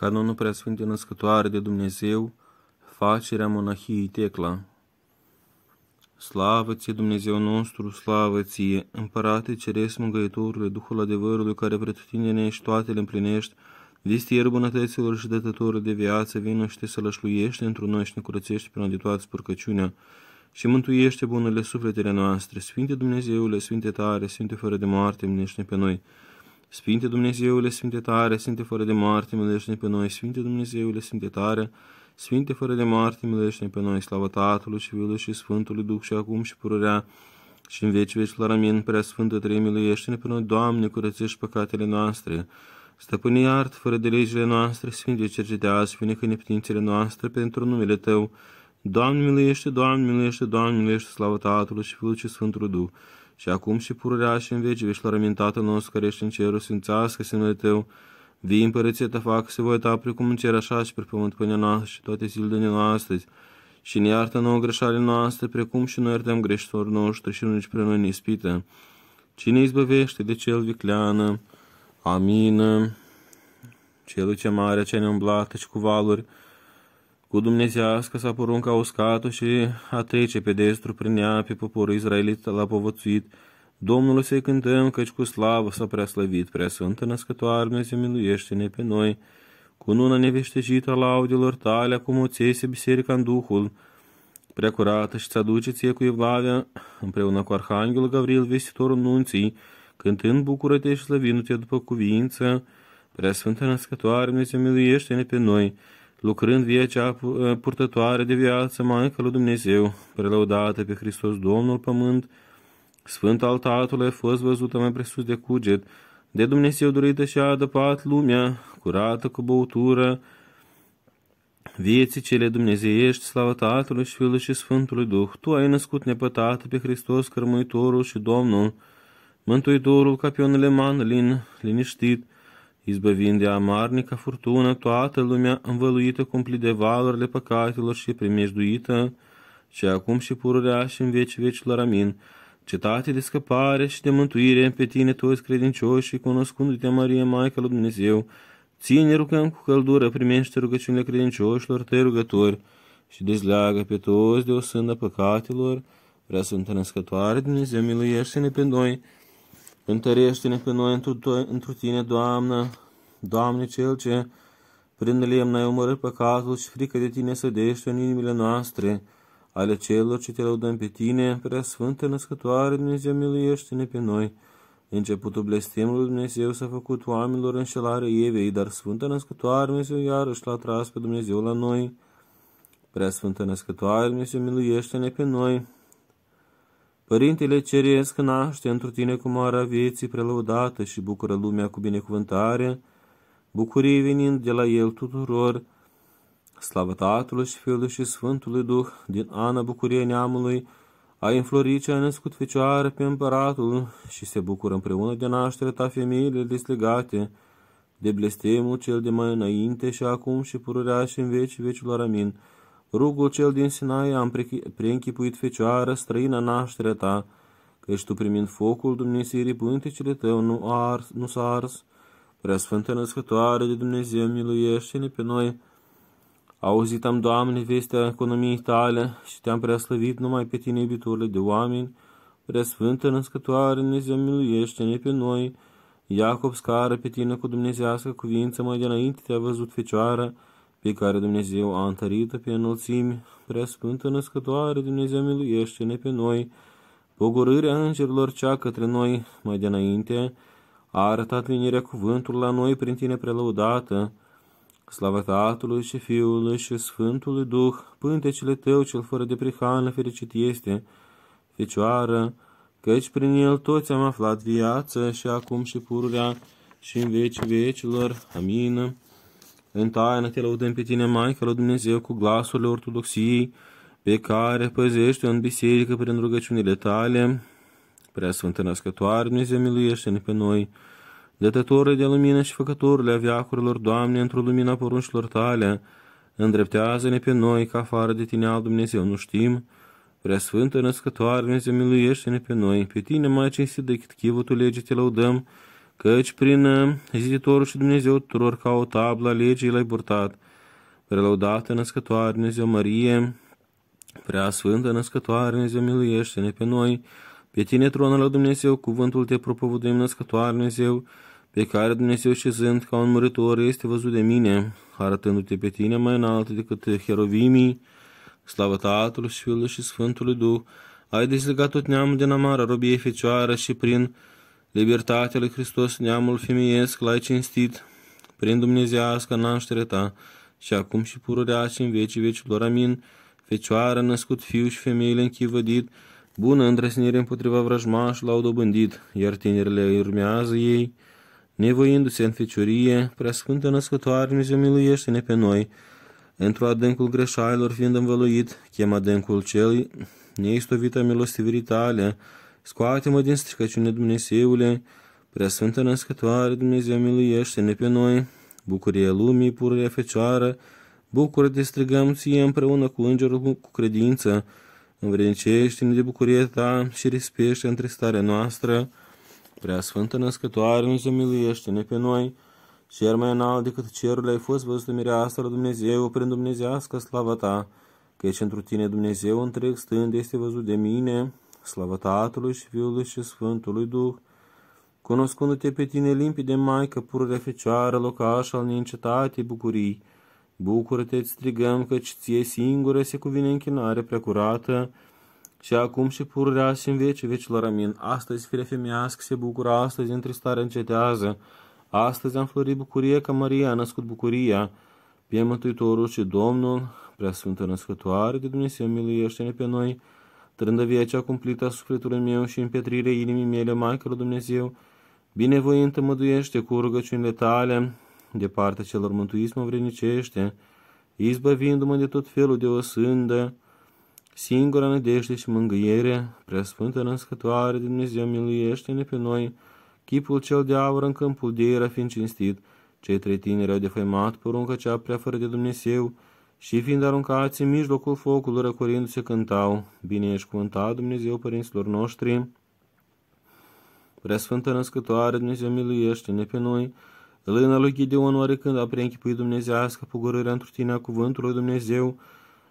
canonul preasfinte născătoare de Dumnezeu, facerea monahiei Tecla. Slavă ție, Dumnezeu nostru, slavă ție, împărate ceresc mângăitorule, Duhul adevărului care pretutindene ești toate le împlinești, vistier bunătăților și dătătorul de viață, vină și te sălășluiește într-un noi și ne curățește prin de toată spurcăciunea și mântuiește bunele sufletele noastre. Sfinte Dumnezeule, Sfinte tare, Sfinte fără de moarte, minește pe noi. Sfinte Dumnezeule, Sfinte tare, Sfinte fără de moarte, miluiește-ne pe noi. Sfinte Dumnezeule, Sfinte tare, Sfinte fără de moarte, miluiește-ne pe noi. Slavă Tatălui și Fiului și Sfântului Duh și acum și pururea și în veci veci la ramin, prea Sfântă Trei, miluiește-ne pe noi, Doamne, curățești păcatele noastre. Stăpâni iart, fără de legile noastre, Sfinte cercetează, finecă neptințele noastre, pentru numele Tău. Doamne miluiește, Doamne miluiește, Doamne miluiește, slavă Tatălui și Fiului și Sfântului Duh și acum și pururea și în veci veștilor amintată nostru care ești în cerul, sfințească se Tău, vii împărăție Te fac să voi ta precum în cer așa și pe pământ până noastră și toate zilele noastre și ne iartă nouă greșalile noastre, precum și noi iertăm greșitorii noștri și nu nici prea noi ne ispită. Cine izbăvește de cel vicleană? Amin. celul ce mare, ce ne îmblacă și cu valuri, cu dumnezească s-a porunca uscatul și a trece pe destru prin ea pe poporul izraelit l-a povățuit. Domnul să-i cântăm, căci cu slavă s-a prea slăvit, prea sântă născătoare, Dumnezeu miluiește-ne pe noi. Cu nuna neveștejită a laudelor tale, acum o țese biserica în Duhul, prea curată și-ți aduce ție cu Evlavia, împreună cu Arhanghelul Gavril, vestitorul nunții, cântând bucură-te și slăvindu-te după cuvință, prea sfântă născătoare, Dumnezeu miluiește-ne pe noi, lucrând viața ă, purtătoare de viață, Maica lui Dumnezeu, prelăudată pe Hristos Domnul Pământ, Sfânt al Tatălui a fost văzută mai presus de cuget, de Dumnezeu dorită și a adăpat lumea, curată cu băutură, vieții cele dumnezeiești, slavă Tatălui și Fiului și Sfântului Duh, Tu ai născut nepătată pe Hristos, Cărmuitorul și Domnul, Mântuitorul ca pe un lin, liniștit, izbăvind de amarnică furtună toată lumea învăluită cumplit de valurile păcatelor și primejduită, și acum și pururea și în veci vecilor amin, cetate de scăpare și de mântuire pe tine toți credincioși și cunoscându-te, Marie, Maica lui Dumnezeu, ține rugăm cu căldură, primește rugăciunile credincioșilor tăi rugători și dezleagă pe toți de o sândă păcatelor, prea sunt născătoare, Dumnezeu miluiește-ne pe noi, Întărește-ne pe noi întru Tine, Doamnă, Doamne Cel ce prin lemn ai omorât păcatul și frică de Tine să dește în inimile noastre, ale celor ce te lăudăm pe Tine, prea Sfântă Născătoare, Dumnezeu miluiește-ne pe noi. Începutul blestemului Dumnezeu s-a făcut oamenilor înșelare Evei, dar Sfântă Născătoare Dumnezeu iarăși l-a tras pe Dumnezeu la noi. Prea Sfântă Născătoare Dumnezeu miluiește-ne pe noi. Părintele Ceresc naște într-o tine cu moara vieții prelăudată și bucură lumea cu binecuvântare, bucurie venind de la el tuturor, slavă Tatălui și Fiului și Sfântului Duh, din ana bucurie neamului, a înflorit și a născut fecioară pe împăratul și se bucură împreună de naștere ta femeile deslegate, de blestemul cel de mai înainte și acum și pururea și în veci vecilor. Amin. Rugul cel din Sinai am preînchipuit fecioară străină nașterea ta, căci tu primind focul Dumnezeirii pântecele tău nu, ars, nu s-a ars. Prea Sfântă Născătoare de Dumnezeu, miluiește-ne pe noi. Auzit am, Doamne, vestea economiei tale și te-am preaslăvit numai pe tine, iubiturile de oameni. Prea Sfântă Născătoare, Dumnezeu, miluiește-ne pe noi. Iacob scară pe tine cu dumnezească cuvință, mai dinainte te-a văzut fecioară, pe care Dumnezeu a întărit-o pe înălțimi, preasfântă născătoare, Dumnezeu miluiește-ne pe noi, pogorârea îngerilor cea către noi mai de înainte, a arătat venirea cuvântului la noi prin tine prelăudată, Slavă Tatălui și Fiului și Sfântului Duh, pântecele tău cel fără de prihană fericit este, Fecioară, căci prin el toți am aflat viață și acum și pururea și în vecii vecilor. Amin în taină te laudăm pe tine, Maica la Dumnezeu, cu glasurile ortodoxiei, pe care păzește în biserică prin rugăciunile tale. Prea Sfântă Născătoare, Dumnezeu miluiește-ne pe noi, dătătorule de lumină și făcătorile a viacurilor, Doamne, într-o lumina porunșilor tale, îndreptează-ne pe noi, ca afară de tine al Dumnezeu nu știm. Prea Sfântă Născătoare, Dumnezeu miluiește-ne pe noi, pe tine, mai cinstit decât chivotul legii te laudăm, căci prin uh, Izitorul și Dumnezeu tuturor ca o tablă legii l-ai burtat, prelaudată născătoare Dumnezeu Mărie, prea sfântă născătoare Dumnezeu miluiește-ne pe noi, pe tine tronul la Dumnezeu, cuvântul te propovăduim născătoare Dumnezeu, pe care Dumnezeu și zând ca un muritor este văzut de mine, arătându-te pe tine mai înalt decât herovimii, slavă Tatălui și Fiului și Sfântului Duh, ai dezlegat tot neamul din amara robiei fecioară și prin Libertatea lui Hristos, neamul femeiesc, l-ai cinstit prin dumnezească naștere ta și acum și pururea și în vecii vecilor. Amin. Fecioară, născut fiu și femeile închivădit, bună îndrăsnire împotriva vrăjmaș l-au dobândit, iar tinerile urmează ei, nevoindu-se în feciorie, preasfântă născătoare, Dumnezeu miluiește-ne pe noi, într-o adâncul greșailor fiind învăluit, chem adâncul celui, neistovită milostivirii tale, Scoate-mă din stricăciune, Dumnezeule, sfântă Născătoare, Dumnezeu miluiește-ne pe noi, bucurie lumii, pururea fecioară, bucură te strigăm ție împreună cu îngerul cu credință, învrednicește-ne de bucurie ta și rispește starea noastră, Prea Sfântă Născătoare, Dumnezeu miluiește-ne pe noi, și iar mai înalt decât cerul ai fost văzut mireasa la Dumnezeu, prin dumnezească slavă ta, căci într-o tine Dumnezeu întreg stând este văzut de mine, slavă Tatălui și Fiului și Sfântului Duh, cunoscându-te pe tine limpide, Maică, pururea Fecioară, locaș al neîncetatei bucurii, bucură-te, îți strigăm, căci ție singură se cuvine închinare curată. și acum și pururea și în veci vecilor, amin. Astăzi, fire femească, se bucură, astăzi întristare încetează, astăzi am florit bucurie că Maria a născut bucuria, pe Mântuitorul și Domnul, prea Sfântă Născătoare de Dumnezeu, miluiește-ne pe noi, trândăvia cea cumplită a sufletului meu și împetrire inimii mele, Maică lui Dumnezeu, binevointă măduiește cu rugăciunile tale, de partea celor mântuiți mă vrednicește, izbăvindu-mă de tot felul de osândă, singura nădejde și mângâiere, preasfântă născătoare Dumnezeu, miluiește-ne pe noi, chipul cel de aur în câmpul de era fiind cinstit, cei trei tineri au defăimat porunca cea prea fără de Dumnezeu, și fiind aruncați în mijlocul focului, răcorindu-se, cântau, Bine ești cuvântat, Dumnezeu, părinților noștri, Preasfântă născătoare, Dumnezeu miluiește-ne pe noi, Lâna lui Gideon, oricând a preînchipui dumnezească pogorârea într tine a cuvântului Dumnezeu,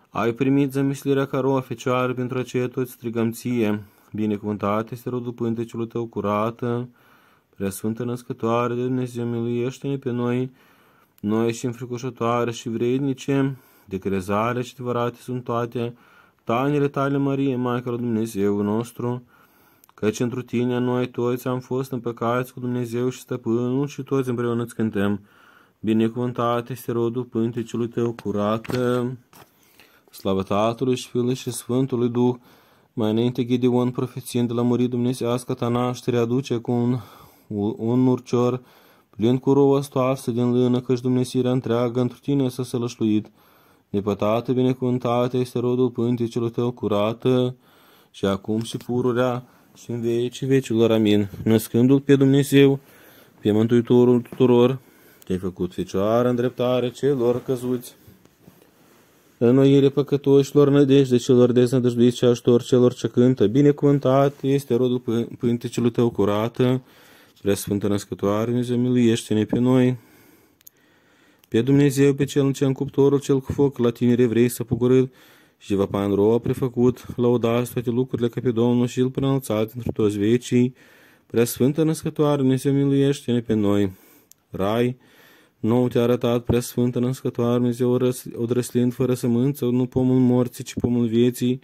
ai primit zămislirea ca roa fecioară pentru aceea toți strigăm ție. Binecuvântat este rodul pântecelui tău curată, Preasfântă născătoare Dumnezeu, miluiește-ne pe noi, noi și înfricoșătoare și vrednice, de crezare și adevărate sunt toate tainele tale, Marie, Maica lui Dumnezeu nostru, căci întru tine noi toți am fost împăcați cu Dumnezeu și Stăpânul și toți împreună îți cântăm. Binecuvântat este rodul pântecelui tău curată, slavă Tatălui și Fiului și Sfântului Duh, mai înainte Gideon, profețind de la muri dumnezească ta naștere, aduce cu un, un urcior plin cu rouă stoarsă din lână, căci Dumnezeirea întreagă într tine s-a sălășluit nepătată binecuvântată este rodul pânticelor tău curată și acum și pururea și în vecii vecilor. Amin. Născându-L pe Dumnezeu, pe Mântuitorul tuturor, te-ai făcut fecioară în dreptare celor căzuți. Înnoire păcătoșilor, nădejde celor deznădăjduiți și aștor celor ce cântă, binecuvântat este rodul pânticelui tău curată, Prea Sfântă Născătoare, Dumnezeu, miluiește-ne pe noi! pe Dumnezeu pe cel ce în cuptorul cel cu foc la tine evrei să pogorâd și va panrou păi a prefăcut, laudați toate lucrurile ca pe Domnul și îl preînălțat într toți vecii, prea sfântă născătoare, se miluiește-ne pe noi. Rai, nou te-a arătat prea sfântă născătoare, Dumnezeu odrăslind fără sămânță, nu pomul morții, ci pomul vieții,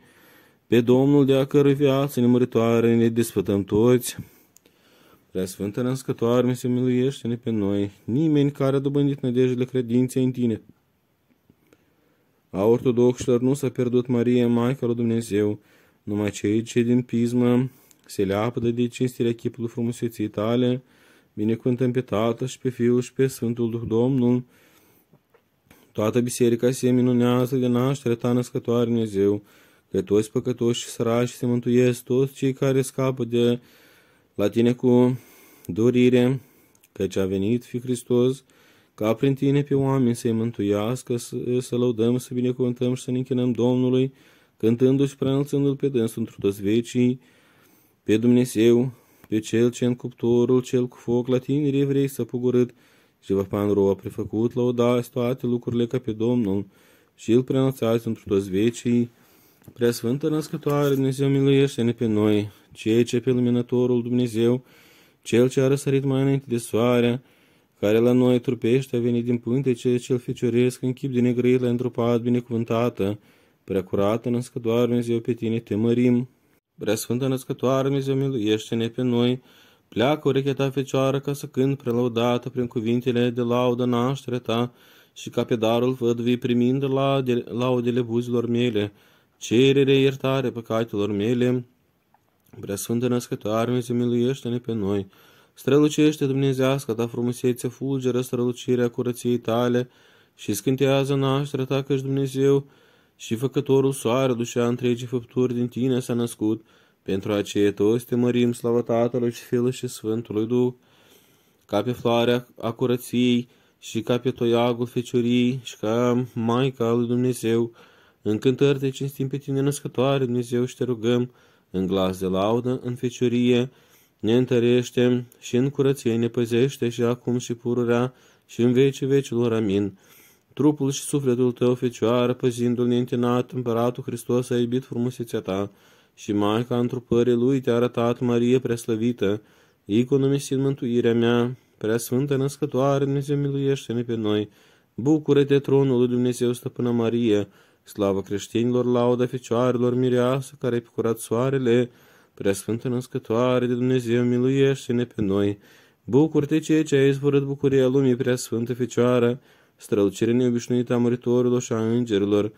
pe Domnul de a cărui viață nemuritoare ne desfătăm toți. Prea Sfântă Născătoare, mi se miluiește-ne pe noi, nimeni care a dobândit nădejdele credinței în tine. A ortodoxilor nu s-a pierdut Maria, Maica lui Dumnezeu, numai cei ce din pismă se leapă de cinstirea chipului frumuseții tale, binecuvântăm pe Tatăl și pe Fiul și pe Sfântul Duh Domnul, Toată biserica se minunează de naștere ta născătoare Dumnezeu, că toți păcătoși și săraci se mântuiesc, toți cei care scapă de la tine cu dorire, căci a venit fi Hristos, ca prin tine pe oameni să-i mântuiască, să, să lăudăm, să binecuvântăm și să ne închinăm Domnului, cântându-și preanălțându l pe dânsul într toți vecii, pe Dumnezeu, pe Cel ce în cuptorul, Cel cu foc, la tine evrei să pugurât, și vă pan roa prefăcut, lăudați toate lucrurile ca pe Domnul și îl preanălțați într toți vecii. Prea Sfântă Născătoare, Dumnezeu miluiește-ne pe noi, ceea ce pe luminătorul Dumnezeu, cel ce a răsărit mai înainte de soare, care la noi trupește a venit din ce cel fecioresc în chip de negrăit la întrupat binecuvântată, prea curată născătoare Dumnezeu pe tine te mărim. Prea sfântă născătoare Dumnezeu miluiește-ne pe noi, pleacă urechea ta fecioară ca să cânt prelaudată prin cuvintele de laudă naștere ta și ca pe darul vădvii primind la laudele buzilor mele, cerere iertare păcatelor mele, Sfântă născătoare, Dumnezeu miluiește-ne pe noi. Strălucește Dumnezească ta frumusețe, fulgeră strălucirea curăției tale și scântează nașterea ta căci Dumnezeu și făcătorul soare dușea întregii făpturi din tine s-a născut. Pentru aceea toți te mărim slavă Tatălui și Fiului și Sfântului Duh, ca pe floarea a curăției și ca pe toiagul feciorii și ca Maica lui Dumnezeu, încântări te cinstim pe tine născătoare Dumnezeu și te rugăm, în glas de laudă, în feciorie, ne întărește și în curăție ne păzește și acum și pururea și în vecii vecilor. Amin. Trupul și sufletul tău, Fecioară, păzindu-l neîntinat, Împăratul Hristos a iubit frumusețea ta și Maica întrupării lui te-a arătat, Marie preslăvită, economisit mântuirea mea, prea sfântă născătoare, Dumnezeu miluiește-ne pe noi. Bucură-te, tronul lui Dumnezeu, Stăpână Marie, Slavă creștinilor, lauda fecioarelor, mireasă care ai picurat soarele, Preasfântă născătoare de Dumnezeu, miluiește-ne pe noi. Bucur-te ceea ce ai izvorât bucuria lumii, Preasfântă Fecioară, strălucire neobișnuită a măritorilor și a îngerilor,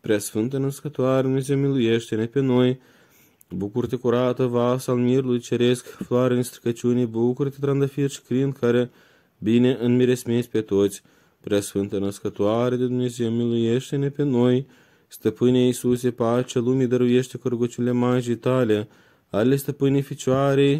Preasfântă născătoare, Dumnezeu, miluiește-ne pe noi. Bucur-te curată, vas al mirului ceresc, floare în stricăciune, bucur-te trandafir și crin care bine înmiresmezi pe toți. Preasfântă Născătoare de Dumnezeu, miluiește-ne pe noi! Stăpâne Iisuse, pacea lumii dăruiește cu rugăciunile magii tale, ale stăpânii Ficioarei